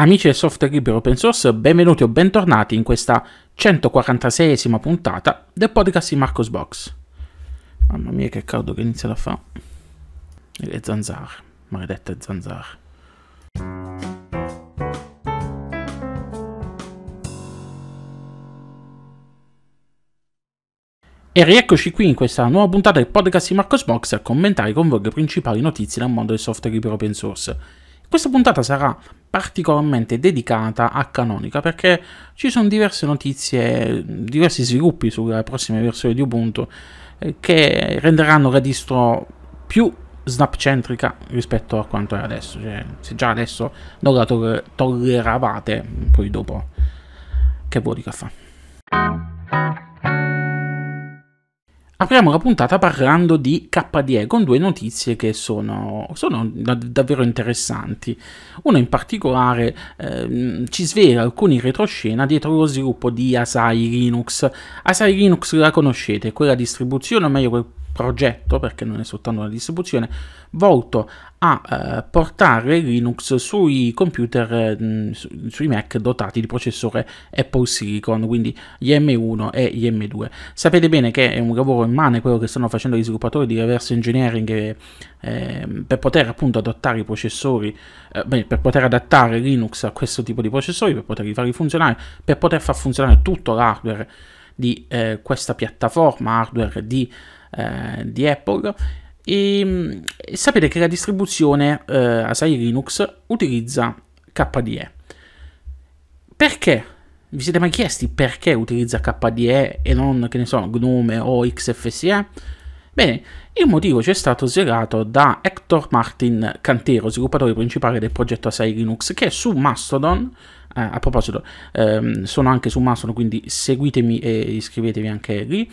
Amici del software libero open source, benvenuti o bentornati in questa 146esima puntata del podcast di Marcos Box. Mamma mia che caldo che inizia da fa. E le zanzare, maledette zanzare. E rieccoci qui in questa nuova puntata del podcast di Marcos Box a commentare con voi le principali notizie dal mondo del software libero open source. Questa puntata sarà particolarmente dedicata a Canonica perché ci sono diverse notizie, diversi sviluppi sulla prossima versione di Ubuntu eh, che renderanno la distro più snapcentrica rispetto a quanto è adesso, cioè, se già adesso non la to- tolleravate, poi dopo che vuoi di caffè. Apriamo la puntata parlando di KDE con due notizie che sono, sono davvero interessanti. Una in particolare eh, ci svela alcuni retroscena dietro lo sviluppo di Asai Linux. Asai Linux la conoscete, quella distribuzione, o meglio quel progetto, perché non è soltanto una distribuzione, volto a eh, portare Linux sui computer, mh, mm, su, sui Mac dotati di processore Apple Silicon, quindi gli M1 e gli M2. Sapete bene che è un lavoro immane quello che stanno facendo gli sviluppatori di reverse engineering e, eh, ehm, per poter appunto adattare i processori, eh, beh, per poter adattare Linux a questo tipo di processori, per poterli farli funzionare, per poter far funzionare tutto l'hardware di eh, questa piattaforma hardware di eh, di Apple e, e, mm, sapete che la distribuzione eh, Asai Linux utilizza KDE. Perché? Vi siete mai chiesti perché utilizza KDE e non, che ne so, GNOME o XFSE? Bene, il motivo ci è stato svelato da Hector Martin Cantero, sviluppatore principale del progetto Asai Linux, che è su Mastodon, eh, a proposito, ehm, sono anche su Mastodon, quindi seguitemi e iscrivetevi anche lì,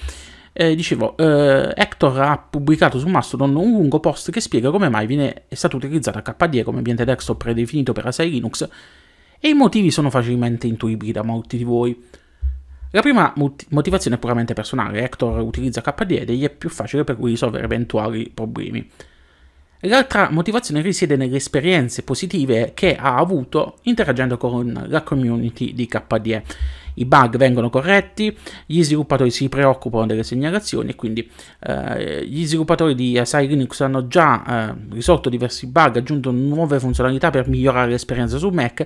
eh, dicevo, eh, Hector ha pubblicato su Mastodon un lungo post che spiega come mai viene, è stato utilizzato KDE come ambiente desktop predefinito per ASI Linux e i motivi sono facilmente intuibili da molti di voi. La prima motivazione è puramente personale, Hector utilizza KDE ed è più facile per lui risolvere eventuali problemi. L'altra motivazione risiede nelle esperienze positive che ha avuto interagendo con la community di KDE i bug vengono corretti, gli sviluppatori si preoccupano delle segnalazioni e quindi eh, gli sviluppatori di Asai Linux hanno già eh, risolto diversi bug, aggiunto nuove funzionalità per migliorare l'esperienza su Mac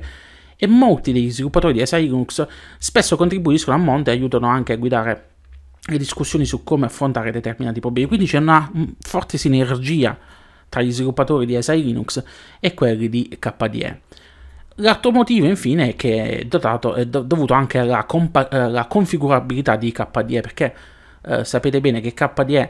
e molti degli sviluppatori di Asai Linux spesso contribuiscono a monte e aiutano anche a guidare le discussioni su come affrontare determinati problemi, quindi c'è una mm, forte sinergia tra gli sviluppatori di SI Linux e quelli di KDE. L'altro motivo infine è che è, dotato, è dovuto anche alla, compa- eh, alla configurabilità di KDE perché eh, sapete bene che KDE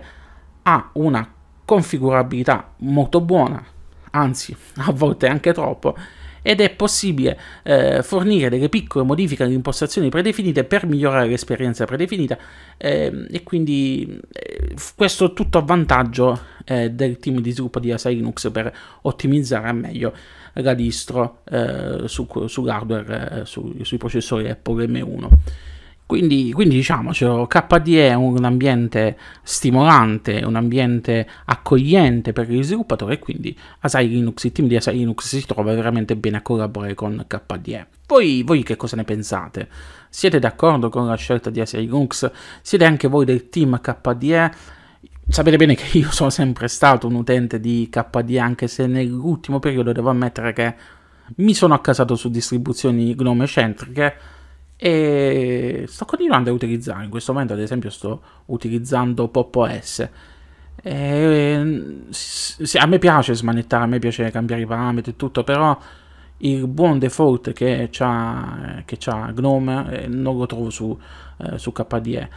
ha una configurabilità molto buona, anzi a volte anche troppo, ed è possibile eh, fornire delle piccole modifiche alle impostazioni predefinite per migliorare l'esperienza predefinita eh, e quindi eh, questo tutto a vantaggio eh, del team di sviluppo di Asa Linux per ottimizzare al meglio la distro eh, su, sull'hardware, eh, su, sui processori Apple M1. Quindi, quindi diciamocelo, KDE è un ambiente stimolante, un ambiente accogliente per gli sviluppatori e quindi Asai Linux, il team di Asai Linux si trova veramente bene a collaborare con KDE. Voi, voi che cosa ne pensate? Siete d'accordo con la scelta di Asai Linux? Siete anche voi del team KDE? sapete bene che io sono sempre stato un utente di KD, anche se nell'ultimo periodo devo ammettere che mi sono accasato su distribuzioni gnome centriche e sto continuando a utilizzare. In questo momento, ad esempio, sto utilizzando Pop OS. E, sì, a me piace smanettare, a me piace cambiare i parametri e tutto, però il buon default che c'ha, che c'ha Gnome eh, non lo trovo su, eh, su KDE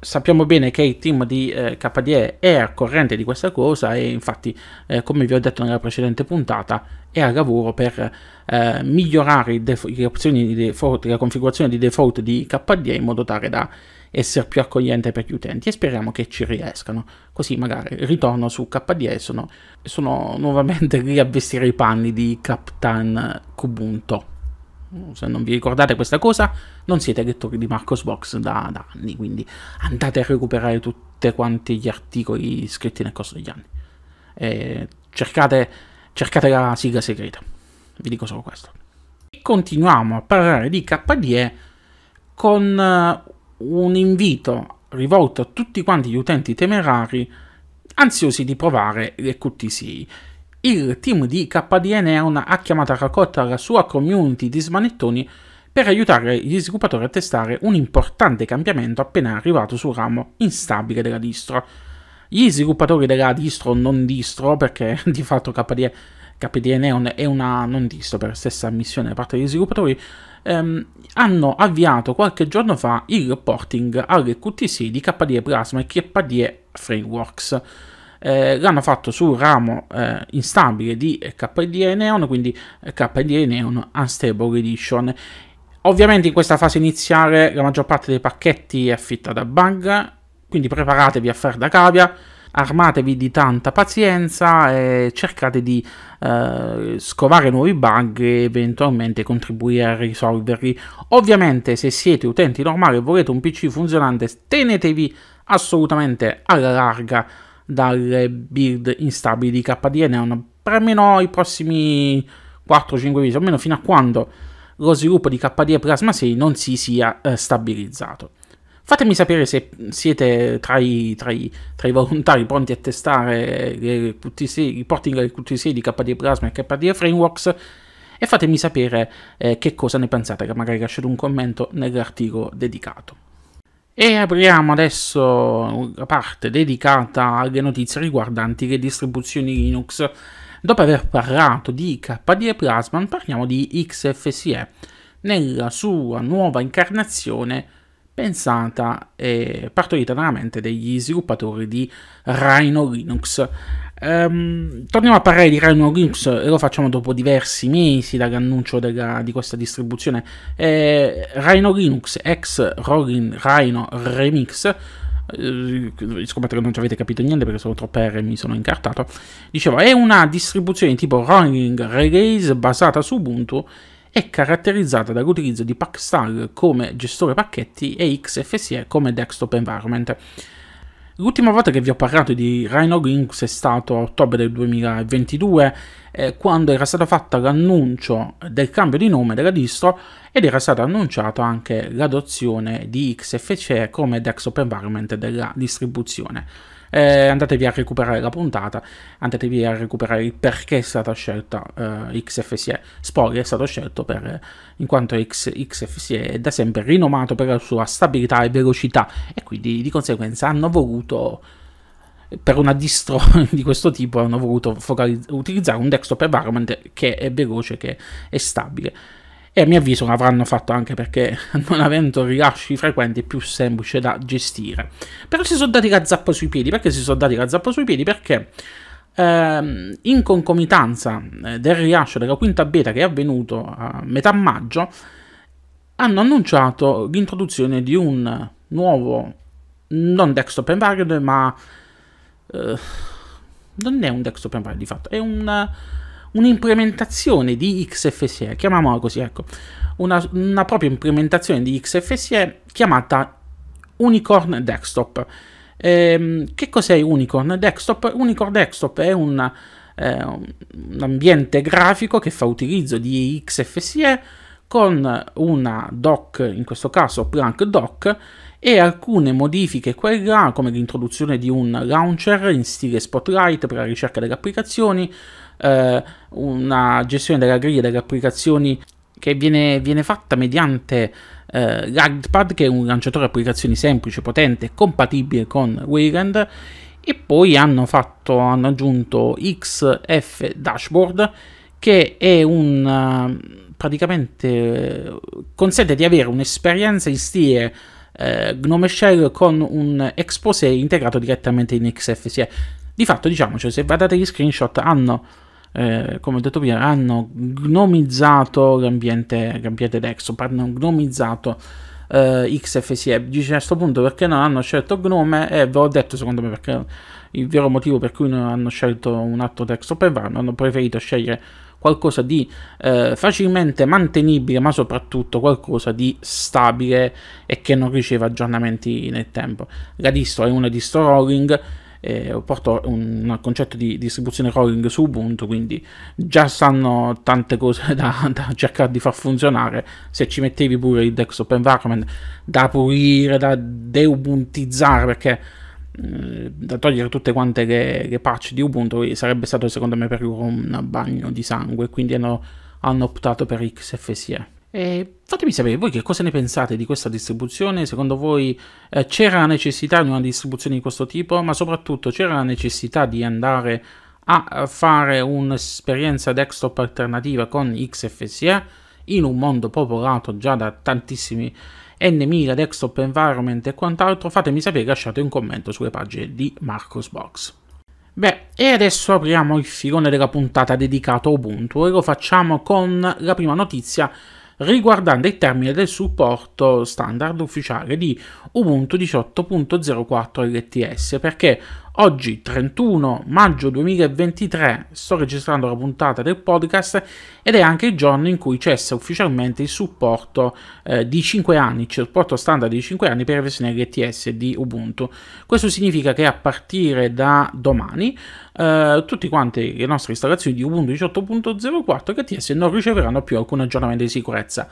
sappiamo bene che il team di eh, KDE è a corrente di questa cosa e infatti, eh, come vi ho detto nella precedente puntata, è a lavoro per eh, migliorare defo- le opzioni di default, la configurazione di default di KDE in modo tale da essere più accogliente per gli utenti e speriamo che ci riescano. Così magari ritorno su KDE e sono, sono nuovamente lì a vestire i panni di Captain Kubuntu se non vi ricordate questa cosa, non siete lettori di Marcos Box da, da anni, quindi andate a recuperare tutti quanti gli articoli scritti nel corso degli anni. E cercate, cercate la sigla segreta, vi dico solo questo. E continuiamo a parlare di KDE con eh, un invito rivolto a tutti quanti gli utenti temerari ansiosi di provare le QTC il team di KDN Neon ha chiamato a raccolta la sua community di smanettoni per aiutare gli sviluppatori a testare un importante cambiamento appena arrivato sul ramo instabile della distro. Gli sviluppatori della distro non distro, perché di fatto KDE, KDE Neon è una non distro per stessa missione da parte degli sviluppatori, ehm, hanno avviato qualche giorno fa il porting al QTC di KDE Plasma e KDE Frameworks eh, l'hanno fatto sul ramo eh, instabile di eh, KDE Neon, quindi eh, KDE Neon Unstable Edition. Ovviamente in questa fase iniziale la maggior parte dei pacchetti è affitta da bug, quindi preparatevi a far da cavia, armatevi di tanta pazienza e cercate di eh, scovare nuovi bug e eventualmente contribuire a risolverli. Ovviamente se siete utenti normali e volete un PC funzionante tenetevi assolutamente alla larga dalle build instabili di KDN per almeno i prossimi 4-5 mesi, almeno fino a quando lo sviluppo di KDE Plasma 6 non si sia eh, stabilizzato. Fatemi sapere se siete tra i, tra i, tra i volontari pronti a testare le QTC, i porting del QT6 di KDE Plasma e KDE Frameworks e fatemi sapere eh, che cosa ne pensate, magari lasciate un commento nell'articolo dedicato. E apriamo adesso la parte dedicata alle notizie riguardanti le distribuzioni Linux. Dopo aver parlato di KDE Plasma, parliamo di XFCE nella sua nuova incarnazione pensata e partorita dalla mente degli sviluppatori di Rhino Linux. Um, torniamo a parlare di Rhino Linux e lo facciamo dopo diversi mesi dall'annuncio della, di questa distribuzione. Eh, Rhino Linux ex Rolling Rhino Remix eh, scommetto che non ci avete capito niente perché sono troppe R e mi sono incartato. Dicevo, è una distribuzione tipo rolling release basata su Ubuntu e caratterizzata dall'utilizzo di Packstyle come gestore pacchetti e XFSE come desktop environment. L'ultima volta che vi ho parlato di Rhino Linux è stato a ottobre del 2022, eh, quando era stato fatto l'annuncio del cambio di nome della distro ed era stata annunciata anche l'adozione di XFCE come DEX Open Environment della distribuzione eh, andatevi a recuperare la puntata, andatevi a recuperare il perché è stata scelta eh, XFSE. Spoiler è stato scelto per, in quanto X, XFSE è da sempre rinomato per la sua stabilità e velocità e quindi di conseguenza hanno voluto per una distro di questo tipo hanno voluto focalizz- utilizzare un desktop environment che è veloce, che è stabile e a mio avviso l'avranno fatto anche perché non avendo rilasci frequenti è più semplice da gestire. Però si sono dati la zappa sui piedi, perché si sono dati la zappa sui piedi? Perché ehm, in concomitanza eh, del rilascio della quinta beta che è avvenuto a metà maggio, hanno annunciato l'introduzione di un nuovo, non desktop environment, ma... Eh, non è un desktop environment di fatto, è un un'implementazione di XFSE, chiamiamola così, ecco, una, una propria implementazione di XFSE chiamata Unicorn Desktop. Ehm, che cos'è Unicorn Desktop? Unicorn Desktop è una, eh, un ambiente grafico che fa utilizzo di XFSE con una doc, in questo caso Planck Doc, e alcune modifiche qua e là, come l'introduzione di un launcher in stile Spotlight per la ricerca delle applicazioni, eh, una gestione della griglia delle applicazioni che viene, viene fatta mediante eh, Lightpad, che è un lanciatore applicazioni semplice, potente, e compatibile con Wayland e poi hanno, fatto, hanno aggiunto XF Dashboard che è un eh, praticamente eh, consente di avere un'esperienza in stile eh, Gnome Shell con un expose integrato direttamente in XFCE. Di fatto, diciamoci, se guardate gli screenshot hanno eh, come ho detto prima, hanno gnomizzato l'ambiente, l'ambiente desktop, hanno gnomizzato eh, XFCE. Dice a questo punto perché non hanno scelto Gnome e ve l'ho detto secondo me perché il vero motivo per cui non hanno scelto un atto desktop e vanno, hanno preferito scegliere qualcosa di eh, facilmente mantenibile, ma soprattutto qualcosa di stabile e che non riceva aggiornamenti nel tempo. La distro è una distro rolling eh, porto un, un, concetto di distribuzione rolling su Ubuntu, quindi già sanno tante cose da, da, cercare di far funzionare, se ci mettevi pure il desktop environment da pulire, da deubuntizzare, perché da togliere tutte quante le, le patch di Ubuntu eh, sarebbe stato secondo me per loro un bagno di sangue quindi hanno, hanno optato per XFSE e eh, fatemi sapere voi che cosa ne pensate di questa distribuzione, secondo voi eh, c'era la necessità di una distribuzione di questo tipo, ma soprattutto c'era la necessità di andare a fare un'esperienza desktop alternativa con XFSE in un mondo popolato già da tantissimi N1000 desktop environment e quant'altro, fatemi sapere, lasciate un commento sulle pagine di Marcosbox. Beh, e adesso apriamo il filone della puntata dedicato a Ubuntu e lo facciamo con la prima notizia riguardante il termine del supporto standard ufficiale di Ubuntu 18.04 LTS perché Oggi, 31 maggio 2023, sto registrando la puntata del podcast ed è anche il giorno in cui cessa ufficialmente il supporto eh, di 5 anni, il supporto standard di 5 anni per la versione LTS di Ubuntu. Questo significa che a partire da domani eh, tutte quante le nostre installazioni di Ubuntu 18.04 e LTS non riceveranno più alcun aggiornamento di sicurezza.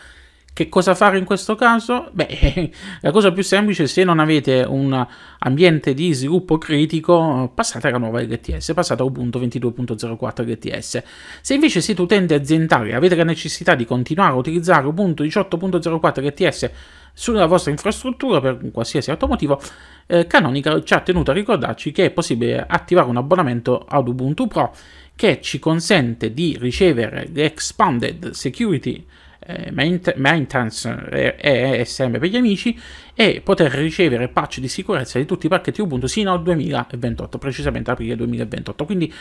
Che cosa fare in questo caso? Beh, la cosa più semplice, se non avete un ambiente di sviluppo critico, passate alla nuova LTS, passate a Ubuntu 22.04 LTS. Se invece siete utenti aziendali e avete la necessità di continuare a utilizzare Ubuntu 18.04 LTS sulla vostra infrastruttura per un qualsiasi altro motivo, eh, Canonical ci ha tenuto a ricordarci che è possibile attivare un abbonamento ad Ubuntu Pro che ci consente di ricevere l'Expanded Security eh, maintenance eh, e ESM per gli amici e poter ricevere patch di sicurezza di tutti i pacchetti Ubuntu sino al 2028, precisamente aprile 2028. Quindi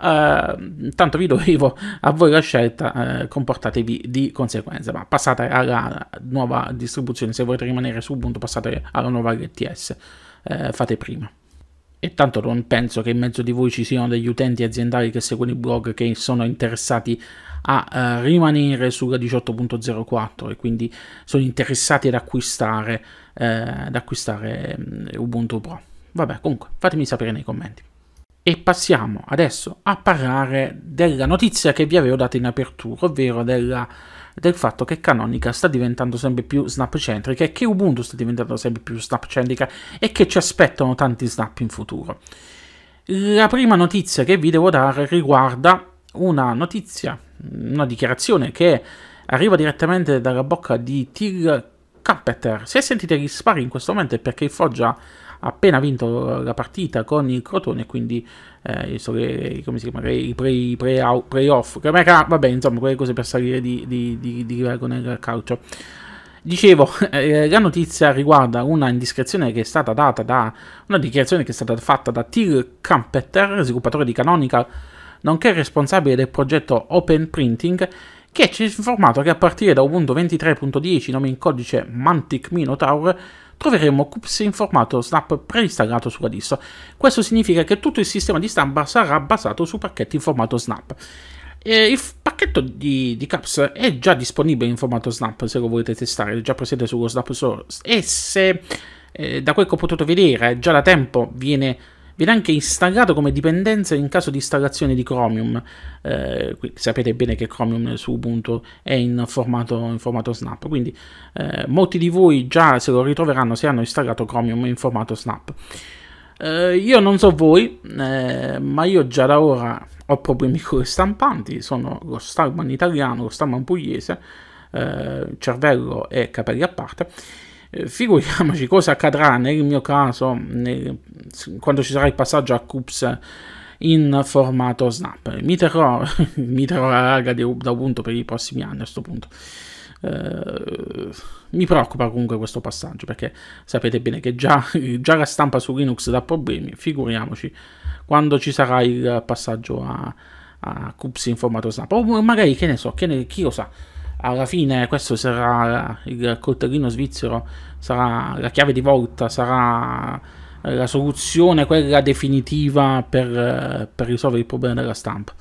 Uh, tanto vi dovevo a voi la scelta, uh, comportatevi di conseguenza. Ma passate alla nuova distribuzione, se volete rimanere su Ubuntu, passate alla nuova LTS, uh, fate prima. E tanto non penso che in mezzo di voi ci siano degli utenti aziendali che seguono i blog che sono interessati a uh, rimanere sulla 18.04 e quindi sono interessati ad acquistare, eh, ad acquistare mm, Ubuntu Pro. Vabbè, comunque, fatemi sapere nei commenti. E passiamo adesso a parlare della notizia che vi avevo dato in apertura, ovvero della, del fatto che Canonica sta diventando sempre più snapcentrica e che Ubuntu sta diventando sempre più snapcentrica e che ci aspettano tanti snap in futuro. La prima notizia che vi devo dare riguarda una notizia, una dichiarazione che arriva direttamente dalla bocca di Till Campeter. Se sentite gli spari in questo momento è perché il Foggia ha appena vinto la partita con il Crotone, quindi eh, so che, come si chiama, i pre, pre, playoff, che era, vabbè, insomma, quelle cose per salire di, di, di, di livello nel calcio. Dicevo, eh, la notizia riguarda una indiscrezione che è stata data da una dichiarazione che è stata fatta da Till Campeter, sviluppatore di Canonical nonché responsabile del progetto Open Printing, che ci ha informato che a partire da Ubuntu 23.10, nome in codice Mantic Minotaur, troveremo Cups in formato Snap preinstallato sulla distro. Questo significa che tutto il sistema di stampa sarà basato su pacchetti in formato Snap. E il pacchetto di, di Cups è già disponibile in formato Snap se lo volete testare, è già presente sullo Snap Source e se eh, da quel che ho potuto vedere già da tempo viene Viene anche installato come dipendenza in caso di installazione di Chromium. Eh, sapete bene che Chromium su Ubuntu è in formato, in formato Snap, quindi eh, molti di voi già se lo ritroveranno se hanno installato Chromium in formato Snap. Eh, io non so voi, eh, ma io già da ora ho problemi con le stampanti, sono lo Starman italiano, lo Starman pugliese, eh, cervello e capelli a parte eh, figuriamoci cosa accadrà nel mio caso nel, quando ci sarà il passaggio a Cups in formato Snap. Mi terrò, mi terrò la larga di, da Ubuntu per i prossimi anni a questo punto. Eh, mi preoccupa comunque questo passaggio perché sapete bene che già, già la stampa su Linux dà problemi, figuriamoci quando ci sarà il passaggio a, a Cups in formato Snap. O magari che ne so, che ne, chi lo sa alla fine questo sarà il coltellino svizzero, sarà la chiave di volta, sarà la soluzione, quella definitiva per, per risolvere il problema della stampa.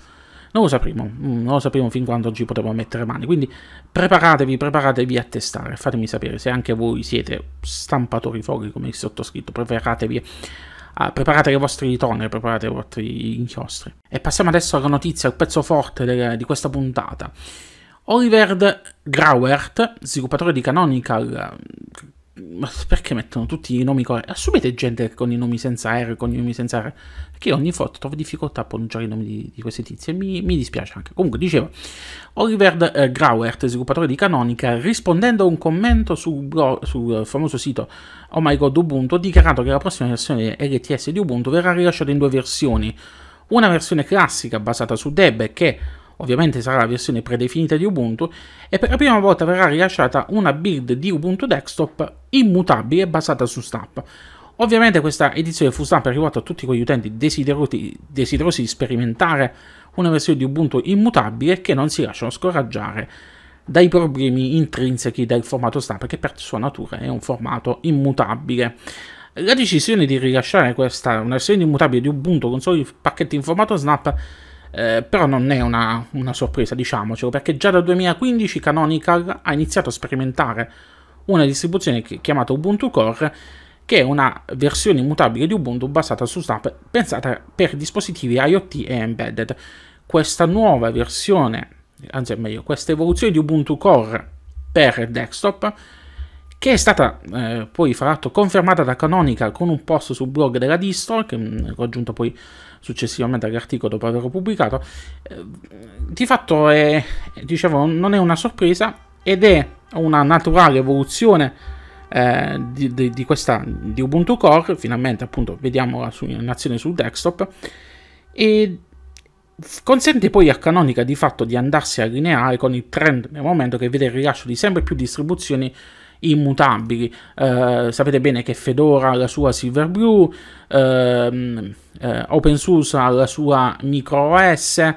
Non lo sapremo, mm, non lo sapremo fin quando ci potremo mettere mani, quindi preparatevi, preparatevi a testare, fatemi sapere se anche voi siete stampatori folli come il sottoscritto, preparatevi a, preparate le vostre toner, preparate i vostri inchiostri. E passiamo adesso alla notizia, al pezzo forte delle, di questa puntata. Oliver Grauert, sviluppatore di Canonical, ehm, ma perché mettono tutti i nomi corretti? Assumete gente con i nomi senza R, con i nomi senza R, che ogni volta trovo difficoltà a pronunciare i nomi di, di questi tizi e mi, mi, dispiace anche. Comunque, dicevo, Oliver eh, Grauert, sviluppatore di Canonical, rispondendo a un commento sul, blog, sul famoso sito Oh My God Ubuntu, ha dichiarato che la prossima versione LTS di Ubuntu verrà rilasciata in due versioni. Una versione classica basata su Deb che ovviamente sarà la versione predefinita di Ubuntu, e per la prima volta verrà rilasciata una build di Ubuntu Desktop immutabile basata su Snap. Ovviamente questa edizione fu stampa rivolta a tutti quegli utenti desiderosi di sperimentare una versione di Ubuntu immutabile che non si lasciano scoraggiare dai problemi intrinsechi del formato Snap, che per sua natura è un formato immutabile. La decisione di rilasciare questa una versione immutabile di Ubuntu con solo i pacchetti in formato Snap eh, però non è una, una sorpresa, diciamocelo, perché già dal 2015 Canonical ha iniziato a sperimentare una distribuzione chiamata Ubuntu Core, che è una versione immutabile di Ubuntu basata su Snap, pensata per dispositivi IoT e embedded. Questa nuova versione, anzi meglio, questa evoluzione di Ubuntu Core per desktop che è stata eh, poi fra l'altro confermata da Canonical con un post sul blog della distro, che ho mm, aggiunto poi successivamente all'articolo dopo averlo pubblicato. Eh, di fatto è, dicevo, non è una sorpresa ed è una naturale evoluzione eh, di, di, di, questa, di Ubuntu Core, finalmente appunto vediamola su, in azione sul desktop, e consente poi a Canonical di fatto di andarsi a allineare con il trend nel momento che vede il rilascio di sempre più distribuzioni immutabili. Eh, sapete bene che Fedora ha la sua Silverblue, ehm, eh, OpenSUSE ha la sua MicroOS, eh,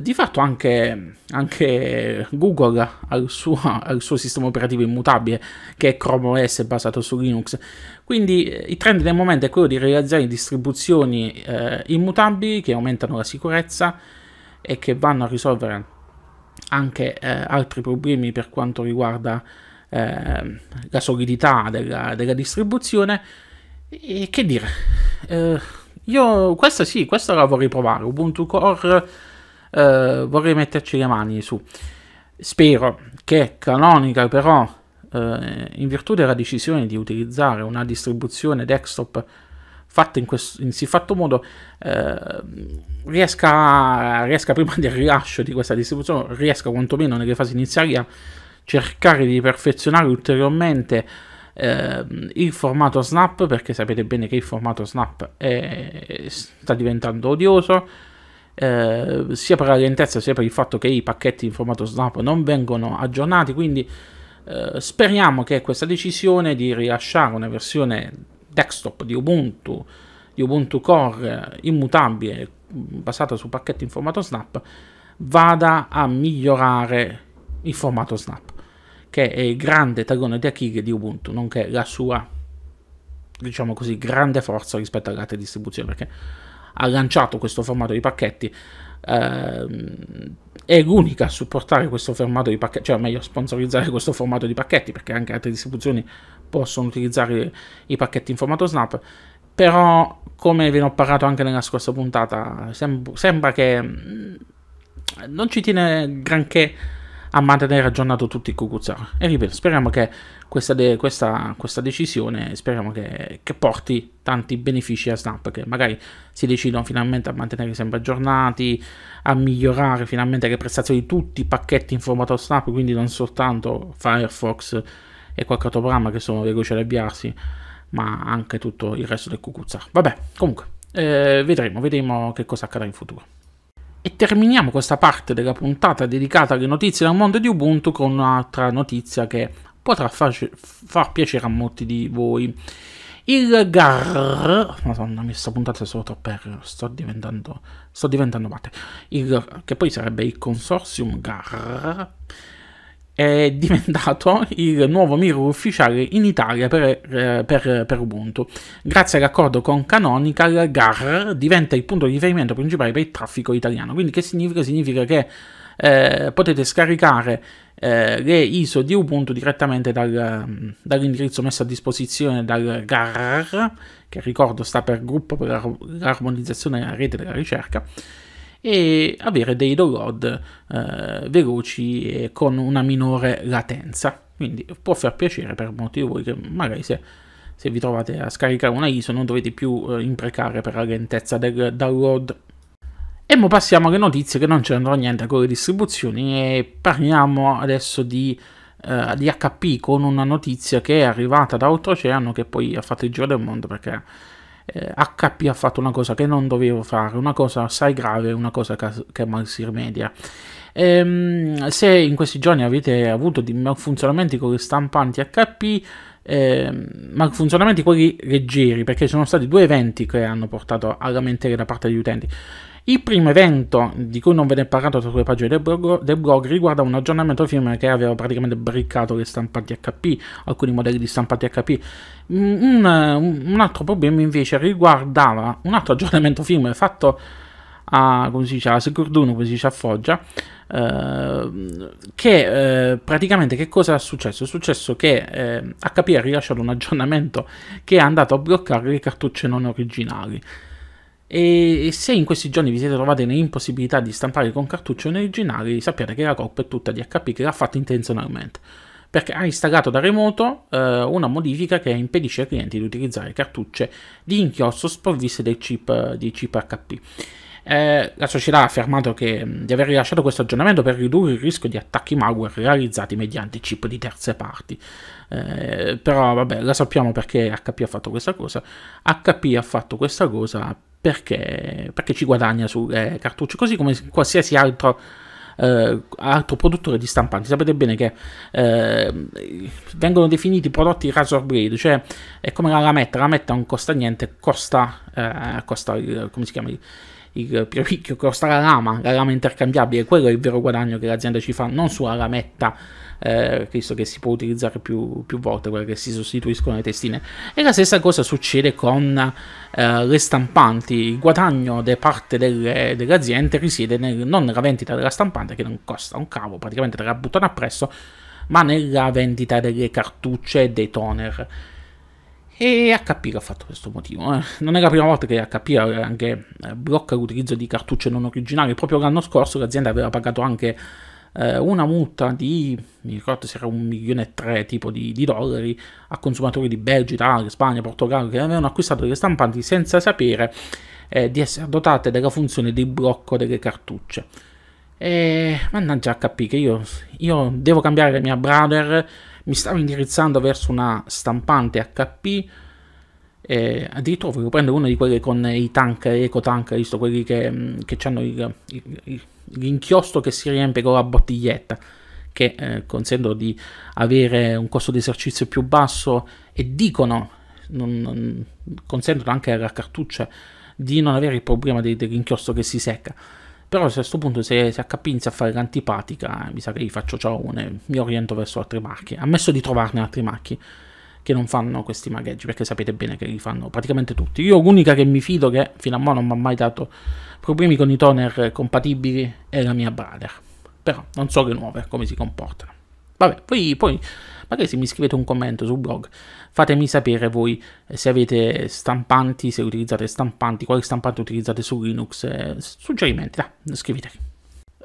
di fatto anche, anche Google ha il, suo, ha il, suo, sistema operativo immutabile che è Chrome OS basato su Linux. Quindi eh, il trend del momento è quello di realizzare distribuzioni eh, immutabili che aumentano la sicurezza e che vanno a risolvere anche eh, altri problemi per quanto riguarda Ehm, la solidità della, della, distribuzione. E che dire, eh, io questa sì, questa la vorrei provare. Ubuntu Core eh, vorrei metterci le mani su. Spero che Canonical però, eh, in virtù della decisione di utilizzare una distribuzione desktop fatta in, questo, in siffatto modo, eh, riesca, riesca prima del rilascio di questa distribuzione, riesca quantomeno nelle fasi iniziali a cercare di perfezionare ulteriormente eh, il formato snap perché sapete bene che il formato snap è, sta diventando odioso eh, sia per la lentezza sia per il fatto che i pacchetti in formato snap non vengono aggiornati quindi eh, speriamo che questa decisione di rilasciare una versione desktop di Ubuntu di Ubuntu Core immutabile mm, basata su pacchetti in formato snap vada a migliorare il formato snap che è il grande tagone di Achille di Ubuntu, nonché la sua, diciamo così, grande forza rispetto alle altre distribuzioni, perché ha lanciato questo formato di pacchetti, ehm, è l'unica a supportare questo formato di pacchetti, cioè meglio sponsorizzare questo formato di pacchetti, perché anche altre distribuzioni possono utilizzare i pacchetti in formato Snap, però come ve ne ho parlato anche nella scorsa puntata, semb- sembra che mm, non ci tiene granché a mantenere aggiornato tutti i Cucuzzaro. E ripeto, speriamo che questa, de- questa, questa decisione speriamo che, che, porti tanti benefici a Snap, che magari si decidono finalmente a mantenere sempre aggiornati, a migliorare finalmente le prestazioni di tutti i pacchetti in formato Snap, quindi non soltanto Firefox e qualche altro programma che sono veloci ad avviarsi, ma anche tutto il resto del Cucuzzaro. Vabbè, comunque, eh, vedremo, vedremo che cosa accadrà in futuro. E terminiamo questa parte della puntata dedicata alle notizie dal mondo di Ubuntu con un'altra notizia che potrà farci, far piacere a molti di voi. Il GAR, madonna mia, sta puntata è solo troppe sto diventando, sto diventando mate. Il, che poi sarebbe il consortium GAR, è diventato il nuovo mirror ufficiale in Italia per, eh, per, per, Ubuntu. Grazie all'accordo con Canonical, GAR diventa il punto di riferimento principale per il traffico italiano. Quindi che significa? Significa che eh, potete scaricare eh, le ISO di Ubuntu direttamente dal, mm, dall'indirizzo messo a disposizione dal GAR, che ricordo sta per gruppo per l'armonizzazione della rete della ricerca, e avere dei download eh, veloci e con una minore latenza. Quindi può far piacere per molti di voi che magari se, se vi trovate a scaricare una ISO non dovete più eh, imprecare per la lentezza del download. E mo passiamo alle notizie che non c'entrano niente con le distribuzioni e parliamo adesso di eh, di HP con una notizia che è arrivata da oltreoceano che poi ha fatto il giro del mondo perché eh, HP ha fatto una cosa che non dovevo fare, una cosa assai grave, una cosa che, che mal si rimedia. Ehm, se in questi giorni avete avuto dei malfunzionamenti con le stampanti HP, eh, malfunzionamenti quelli leggeri, perché ci sono stati due eventi che hanno portato a lamentele da parte degli utenti. Il primo evento di cui non ve ne è parlato sulle pagine del blog, del blog riguarda un aggiornamento film che aveva praticamente briccato le stampanti HP, alcuni modelli di stampanti HP. Mm, un, eh, un altro problema invece riguardava un altro aggiornamento film fatto a, come si dice, a Securduno, come si dice a Foggia, eh, che eh, praticamente che cosa è successo? È successo che eh, HP ha rilasciato un aggiornamento che è andato a bloccare le cartucce non originali. E, se in questi giorni vi siete trovati nell'impossibilità di stampare con cartucce originali, sappiate che la colpa è tutta di HP che l'ha fatta intenzionalmente perché ha installato da remoto eh, una modifica che impedisce ai clienti di utilizzare cartucce di inchiostro sprovviste del chip, di chip HP. Eh, la società ha affermato che, mm, di aver rilasciato questo aggiornamento per ridurre il rischio di attacchi malware realizzati mediante chip di terze parti. Eh, però vabbè, la sappiamo perché HP ha fatto questa cosa. HP ha fatto questa cosa perché, perché ci guadagna sulle eh, cartucce, così come qualsiasi altro Uh, altro produttore di stampanti. Sapete bene che uh, vengono definiti prodotti razor blade, cioè è come la lametta, la lametta non costa niente, costa, uh, costa il, come si chiama il, il pioricchio, costa la lama, la lama intercambiabile, quello è il vero guadagno che l'azienda ci fa, non sulla lametta eh, visto che si può utilizzare più, più volte, quelle che si sostituiscono le testine. E la stessa cosa succede con eh, le stampanti, il guadagno da parte delle, delle, aziende risiede nel, non nella vendita della stampante, che non costa un cavo, praticamente te la buttano appresso, ma nella vendita delle cartucce e dei toner. E HP ha fatto questo motivo. Eh. Non è la prima volta che HP anche eh, blocca l'utilizzo di cartucce non originali. Proprio l'anno scorso l'azienda aveva pagato anche eh, una multa di, mi ricordo se era un milione e tre tipo di, di dollari a consumatori di Belgio, Italia, Spagna, Portogallo che avevano acquistato delle stampanti senza sapere eh, di essere dotate della funzione di blocco delle cartucce. E mannaggia HP che io, io devo cambiare la mia brother, mi stavo indirizzando verso una stampante HP eh, addirittura volevo prendere una di quelle con i tank, eco tank, visto quelli che, mm, che hanno il, il, il, l'inchiostro che si riempie con la bottiglietta che eh, consentono di avere un costo di esercizio più basso e dicono, non, non, consentono anche alla cartuccia di non avere il problema de- dell'inchiostro che si secca. Però a questo punto se, se HP inizia a fare l'antipatica, eh, mi sa che gli faccio ciao, e mi oriento verso altre macchie, ammesso di trovarne altre macchie che non fanno questi magheggi, perché sapete bene che li fanno praticamente tutti. Io l'unica che mi fido che fino a mo' non mi ha mai dato problemi con i toner compatibili è la mia Brother. Però non so che nuove come si comportano. Vabbè, poi, poi magari se mi scrivete un commento sul blog, fatemi sapere voi eh, se avete stampanti, se utilizzate stampanti, quali stampanti utilizzate su Linux, eh, suggerimenti, da, scriveteli.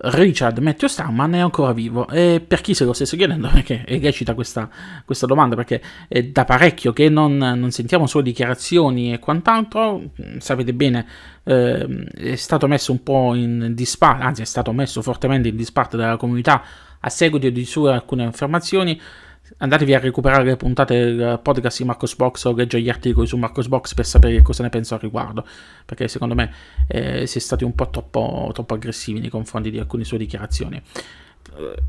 Richard Matthew Stallman è ancora vivo e per chi se lo stesse chiedendo perché è lecita questa, questa domanda perché è da parecchio che non, non sentiamo sue dichiarazioni e quant'altro mm, sapete bene eh, è stato messo un po' in disparte anzi è stato messo fortemente in disparte dalla comunità a seguito di sue alcune affermazioni Andatevi a recuperare le puntate del podcast di Marcos Box o leggere gli articoli su Marcos Box per sapere cosa ne penso al riguardo, perché secondo me eh, si è stati un po' troppo, troppo aggressivi nei confronti di alcune sue dichiarazioni.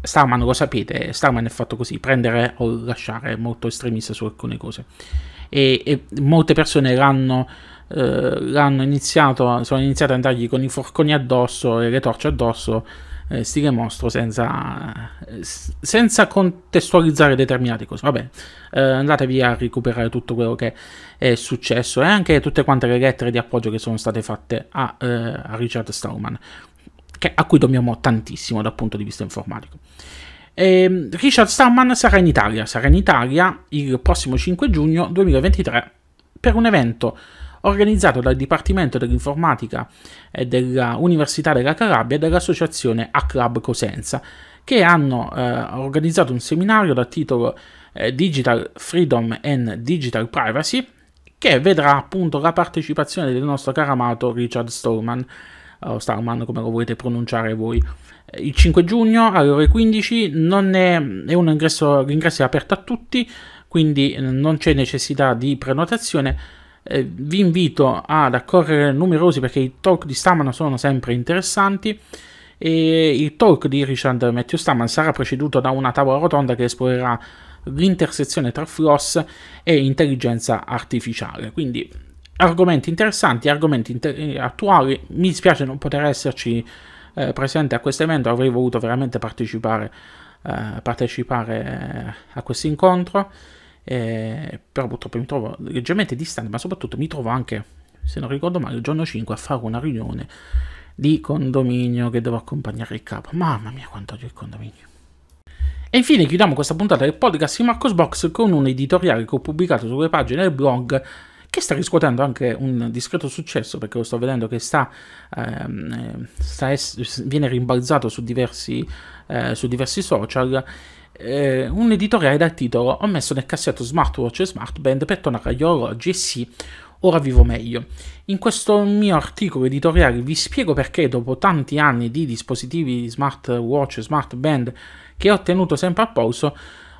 Starman lo sapete, Starman è fatto così, prendere o lasciare, è molto estremista su alcune cose. E, e molte persone l'hanno, eh, l'hanno iniziato, sono iniziate ad andargli con i forconi addosso e le torce addosso eh, stile mostro senza, eh, senza, contestualizzare determinate cose. Vabbè, eh, andatevi a recuperare tutto quello che è successo e anche tutte quante le lettere di appoggio che sono state fatte a, eh, a Richard Stallman, che, a cui dobbiamo tantissimo dal punto di vista informatico. E ehm, Richard Stallman sarà in Italia, sarà in Italia il prossimo 5 giugno 2023 per un evento organizzato dal Dipartimento dell'Informatica dell'Università della Calabria e dall'associazione A-Club Cosenza, che hanno eh, organizzato un seminario dal titolo eh, Digital Freedom and Digital Privacy, che vedrà appunto la partecipazione del nostro caro amato Richard Stallman, o Stallman come lo volete pronunciare voi. Il 5 giugno alle ore 15 non è, è un ingresso, l'ingresso è aperto a tutti, quindi non c'è necessità di prenotazione eh, vi invito ad accorrere numerosi perché i talk di Staman sono sempre interessanti. E il talk di Richard Matthew Staman sarà preceduto da una tavola rotonda che esplorerà l'intersezione tra floss e intelligenza artificiale. Quindi argomenti interessanti, argomenti inter- eh, attuali. Mi dispiace non poter esserci eh, presente a questo evento, avrei voluto veramente partecipare, eh, partecipare eh, a questo incontro eh, però purtroppo mi trovo leggermente distante, ma soprattutto mi trovo anche, se non ricordo male, il giorno 5 a fare una riunione di condominio che devo accompagnare il capo. Mamma mia, quanto odio il condominio. E infine chiudiamo questa puntata del podcast di Marcos Box con un editoriale che ho pubblicato sulle pagine del blog che sta riscuotendo anche un discreto successo perché lo sto vedendo che sta, ehm, eh, sta es- viene rimbalzato su diversi, eh, su diversi social eh, un editoriale dal titolo Ho messo nel cassetto smartwatch e smartband per tornare agli orologi e sì, ora vivo meglio. In questo mio articolo editoriale vi spiego perché dopo tanti anni di dispositivi smartwatch e smartband che ho tenuto sempre a polso,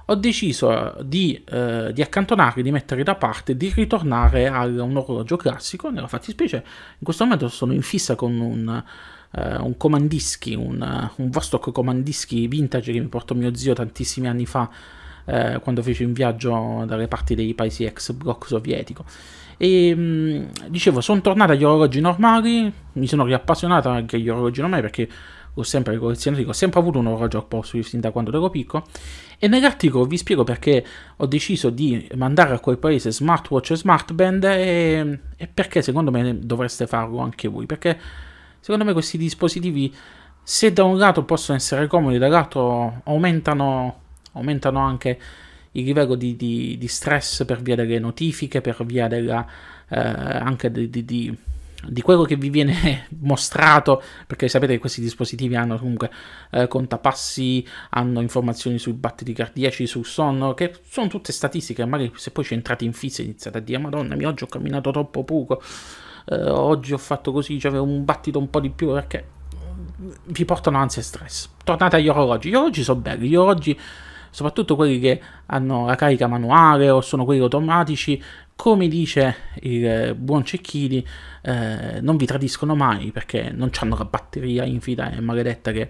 ho deciso di, eh, di accantonarli, di mettere da parte, di ritornare a un orologio classico, nella fattispecie in questo momento sono in fissa con un uh, un comandischi, un, un Vostok comandischi vintage che mi portò mio zio tantissimi anni fa uh, quando feci un viaggio dalle parti dei paesi ex blocco sovietico. E mm, dicevo, sono tornato agli orologi normali, mi sono riappassionato anche agli orologi normali perché ho sempre collezionato, ho sempre avuto un orologio a posto fin da quando ero picco. E nell'articolo vi spiego perché ho deciso di mandare a quel paese smartwatch e smartband e, e perché secondo me dovreste farlo anche voi. Perché Secondo me questi dispositivi, se da un lato possono essere comodi, dall'altro aumentano, aumentano anche il livello di, di, di, stress per via delle notifiche, per via della, eh, anche di, di, quello che vi viene mostrato, perché sapete che questi dispositivi hanno comunque eh, contapassi, hanno informazioni sui battiti cardiaci, sul sonno, che sono tutte statistiche, magari se poi ci entrate in fissa iniziate a dire Madonna mia, oggi ho camminato troppo poco eh, oggi ho fatto così, cioè un battito un po' di più perché vi portano ansia e stress. Tornate agli orologi, gli orologi sono belli, gli orologi soprattutto quelli che hanno la carica manuale o sono quelli automatici, come dice il eh, buon Cecchini, eh, non vi tradiscono mai perché non hanno la batteria infida e maledetta che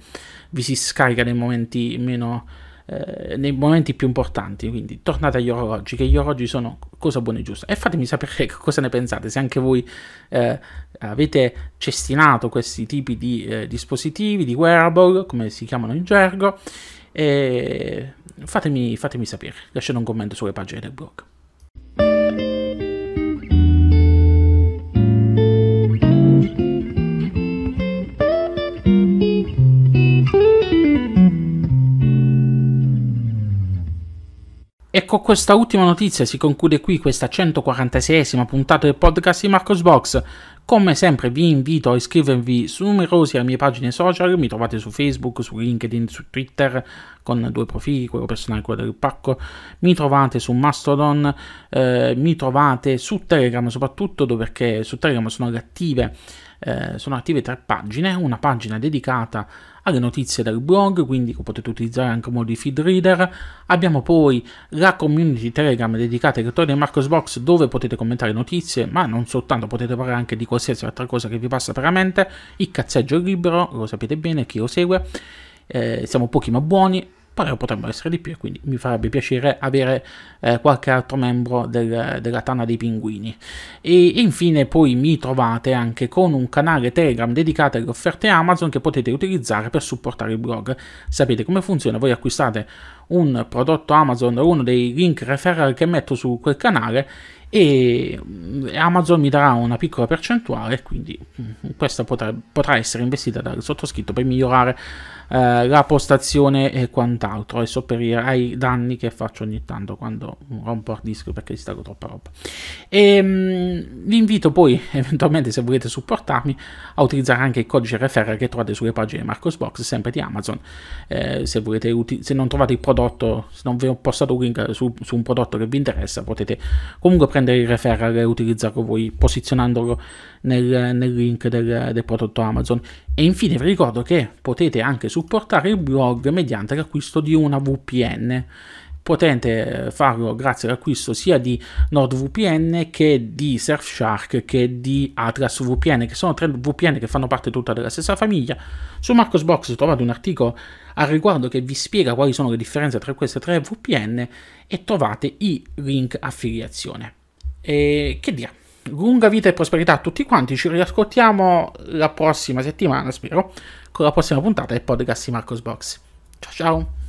vi si scarica nei momenti meno eh, nei momenti più importanti. Quindi tornate agli orologi, che gli orologi sono cosa buona e giusta. E fatemi sapere cosa ne pensate, se anche voi eh, avete cestinato questi tipi di eh, dispositivi, di wearable, come si chiamano in gergo. E fatemi, fatemi sapere, lasciate un commento sulle pagine del blog. E con questa ultima notizia si conclude qui questa 146esima puntata del podcast di Marcos Box. Come sempre vi invito a iscrivervi su numerosi alle mie pagine social, mi trovate su Facebook, su LinkedIn, su Twitter con due profili, quello personale e quello del pacco, mi trovate su Mastodon, eh, mi trovate su Telegram soprattutto dove su Telegram sono le attive eh, sono attive tre pagine, una pagina dedicata alle notizie del blog, quindi potete utilizzare anche modo di feed reader. Abbiamo poi la community Telegram dedicata ai creatori di Marcosbox dove potete commentare notizie, ma non soltanto, potete parlare anche di qualsiasi altra cosa che vi passa per la mente. Il cazzeggio libero, lo sapete bene, chi lo segue. Eh, siamo pochi ma buoni, però potrebbero essere di più, e quindi mi farebbe piacere avere eh, qualche altro membro del, della tana dei pinguini. E, e, infine poi mi trovate anche con un canale Telegram dedicato alle offerte Amazon che potete utilizzare per supportare il blog. Sapete come funziona, voi acquistate un prodotto Amazon, uno dei link referral che metto su quel canale e mm, Amazon mi darà una piccola percentuale, quindi mm, questa potrà, potrà essere investita dal sottoscritto per migliorare eh, la postazione e quant'altro e sopperire ai danni che faccio ogni tanto quando rompo il disco perché distrago troppa roba. E, ehm, mh, vi invito poi eventualmente se volete supportarmi a utilizzare anche il codice referral che trovate sulle pagine Marcosbox, sempre di Amazon. Eh, se, volete, se, non trovate il prodotto, se non vi ho postato link su, su un prodotto che vi interessa, potete comunque prendere il referral e utilizzarlo voi posizionandolo nel, nel link del, del prodotto Amazon. E infine vi ricordo che potete anche supportare il blog mediante l'acquisto di una VPN. Potete eh, farlo grazie all'acquisto sia di NordVPN che di Surfshark che di Atlas VPN, che sono tre VPN che fanno parte tutta della stessa famiglia. Su Marcosbox trovate un articolo al riguardo che vi spiega quali sono le differenze tra queste tre VPN e trovate i link affiliazione. E che dire? lunga vita e prosperità a tutti quanti. Ci riascoltiamo la prossima settimana, spero, con la prossima puntata del podcast di Marcos Box. Ciao ciao!